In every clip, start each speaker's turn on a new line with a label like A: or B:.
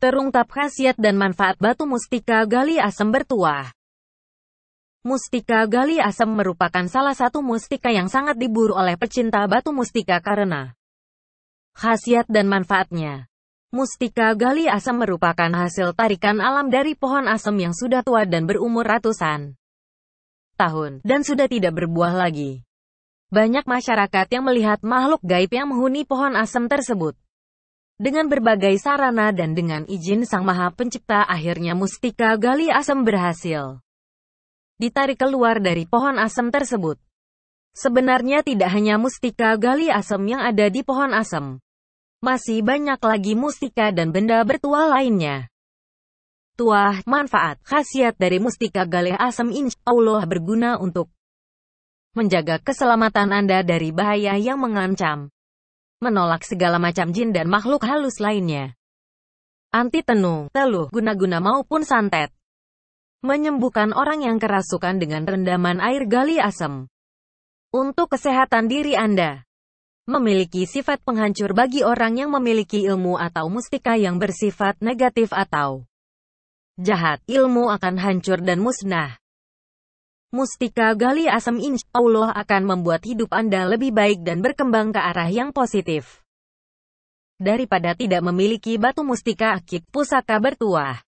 A: Terungkap khasiat dan manfaat batu mustika gali asem bertuah. Mustika gali asem merupakan salah satu mustika yang sangat diburu oleh pecinta batu mustika karena khasiat dan manfaatnya. Mustika gali asem merupakan hasil tarikan alam dari pohon asem yang sudah tua dan berumur ratusan tahun, dan sudah tidak berbuah lagi. Banyak masyarakat yang melihat makhluk gaib yang menghuni pohon asem tersebut. Dengan berbagai sarana dan dengan izin Sang Maha Pencipta akhirnya mustika gali asem berhasil ditarik keluar dari pohon asem tersebut. Sebenarnya tidak hanya mustika gali asem yang ada di pohon asem. Masih banyak lagi mustika dan benda bertuah lainnya. Tuah, manfaat, khasiat dari mustika Galih asem insya Allah berguna untuk menjaga keselamatan Anda dari bahaya yang mengancam menolak segala macam jin dan makhluk halus lainnya. Anti tenu, teluh, guna-guna maupun santet. Menyembuhkan orang yang kerasukan dengan rendaman air gali asam. Untuk kesehatan diri Anda memiliki sifat penghancur bagi orang yang memiliki ilmu atau mustika yang bersifat negatif atau jahat. Ilmu akan hancur dan musnah. Mustika Gali Asam Insya Allah akan membuat hidup Anda lebih baik dan berkembang ke arah yang positif. Daripada tidak memiliki batu mustika akik pusaka bertuah.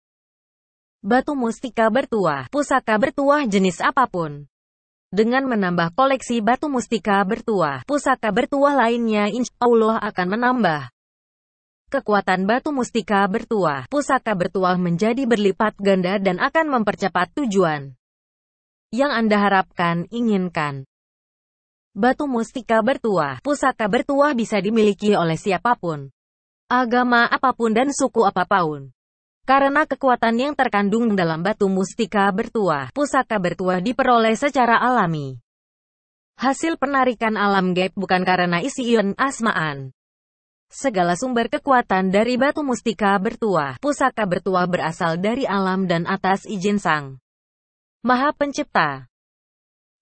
A: Batu mustika bertuah, pusaka bertuah jenis apapun. Dengan menambah koleksi batu mustika bertuah, pusaka bertuah lainnya insya Allah akan menambah kekuatan batu mustika bertuah, pusaka bertuah menjadi berlipat ganda dan akan mempercepat tujuan yang Anda harapkan, inginkan. Batu mustika bertuah, pusaka bertuah bisa dimiliki oleh siapapun, agama apapun dan suku apapun. Karena kekuatan yang terkandung dalam batu mustika bertuah, pusaka bertuah diperoleh secara alami. Hasil penarikan alam gap bukan karena isi ion asmaan. Segala sumber kekuatan dari batu mustika bertuah, pusaka bertuah berasal dari alam dan atas izin sang. Maha Pencipta.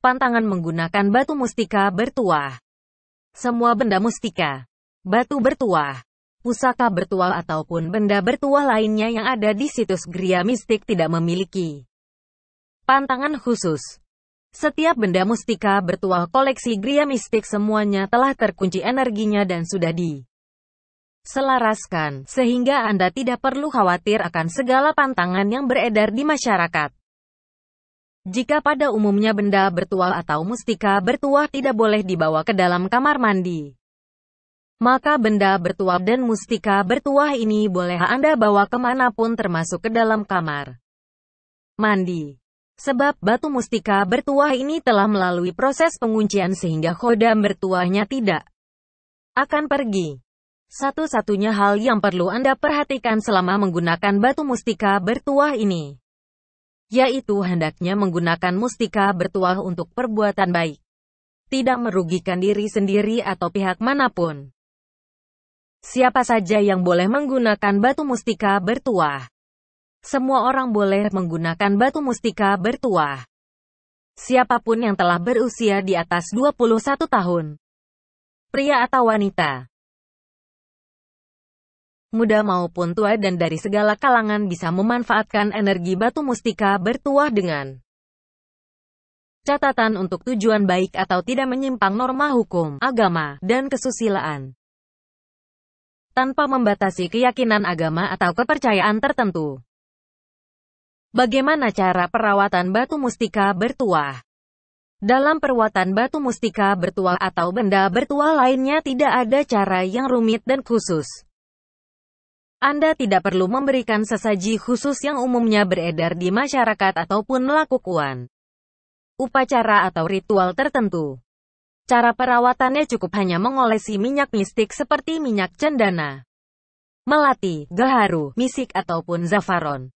A: Pantangan menggunakan batu mustika bertuah. Semua benda mustika, batu bertuah, pusaka bertuah ataupun benda bertuah lainnya yang ada di situs Gria Mistik tidak memiliki pantangan khusus. Setiap benda mustika bertuah koleksi Gria Mistik semuanya telah terkunci energinya dan sudah di selaraskan, sehingga Anda tidak perlu khawatir akan segala pantangan yang beredar di masyarakat. Jika pada umumnya benda bertuah atau mustika bertuah tidak boleh dibawa ke dalam kamar mandi, maka benda bertuah dan mustika bertuah ini boleh Anda bawa kemanapun termasuk ke dalam kamar mandi. Sebab batu mustika bertuah ini telah melalui proses penguncian sehingga khodam bertuahnya tidak akan pergi. Satu-satunya hal yang perlu Anda perhatikan selama menggunakan batu mustika bertuah ini yaitu hendaknya menggunakan mustika bertuah untuk perbuatan baik. Tidak merugikan diri sendiri atau pihak manapun. Siapa saja yang boleh menggunakan batu mustika bertuah? Semua orang boleh menggunakan batu mustika bertuah. Siapapun yang telah berusia di atas 21 tahun. Pria atau wanita muda maupun tua dan dari segala kalangan bisa memanfaatkan energi batu mustika bertuah dengan catatan untuk tujuan baik atau tidak menyimpang norma hukum, agama, dan kesusilaan. Tanpa membatasi keyakinan agama atau kepercayaan tertentu. Bagaimana cara perawatan batu mustika bertuah? Dalam perawatan batu mustika bertuah atau benda bertuah lainnya tidak ada cara yang rumit dan khusus. Anda tidak perlu memberikan sesaji khusus yang umumnya beredar di masyarakat ataupun melakukan upacara atau ritual tertentu. Cara perawatannya cukup hanya mengolesi minyak mistik seperti minyak cendana, melati, gaharu, misik ataupun zafaron.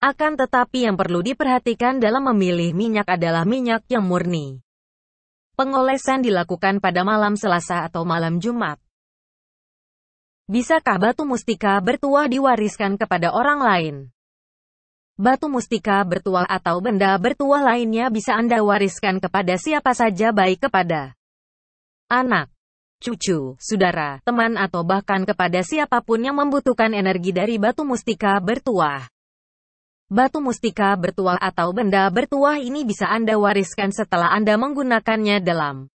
A: Akan tetapi yang perlu diperhatikan dalam memilih minyak adalah minyak yang murni. Pengolesan dilakukan pada malam Selasa atau malam Jumat. Bisakah batu mustika bertuah diwariskan kepada orang lain? Batu mustika bertuah atau benda bertuah lainnya bisa Anda wariskan kepada siapa saja baik kepada anak, cucu, saudara, teman atau bahkan kepada siapapun yang membutuhkan energi dari batu mustika bertuah. Batu mustika bertuah atau benda bertuah ini bisa Anda wariskan setelah Anda menggunakannya dalam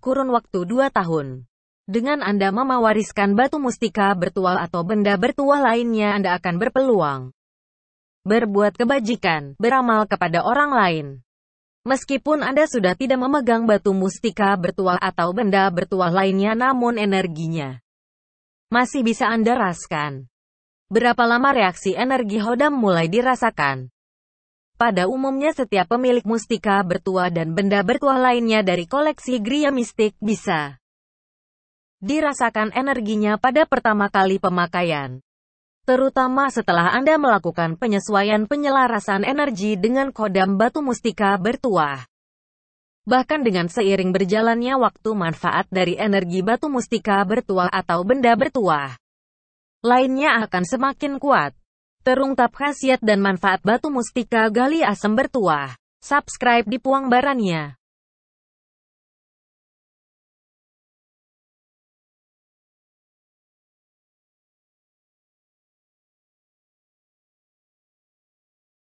A: kurun waktu 2 tahun. Dengan Anda memawariskan batu mustika bertual atau benda bertuah lainnya Anda akan berpeluang berbuat kebajikan, beramal kepada orang lain. Meskipun Anda sudah tidak memegang batu mustika bertual atau benda bertuah lainnya namun energinya masih bisa Anda raskan. Berapa lama reaksi energi hodam mulai dirasakan? Pada umumnya setiap pemilik mustika bertuah dan benda bertuah lainnya dari koleksi Gria Mistik bisa dirasakan energinya pada pertama kali pemakaian. Terutama setelah Anda melakukan penyesuaian penyelarasan energi dengan kodam batu mustika bertuah. Bahkan dengan seiring berjalannya waktu manfaat dari energi batu mustika bertuah atau benda bertuah lainnya akan semakin kuat. Terungkap khasiat dan manfaat batu mustika gali asem bertuah. Subscribe di Puang Barania.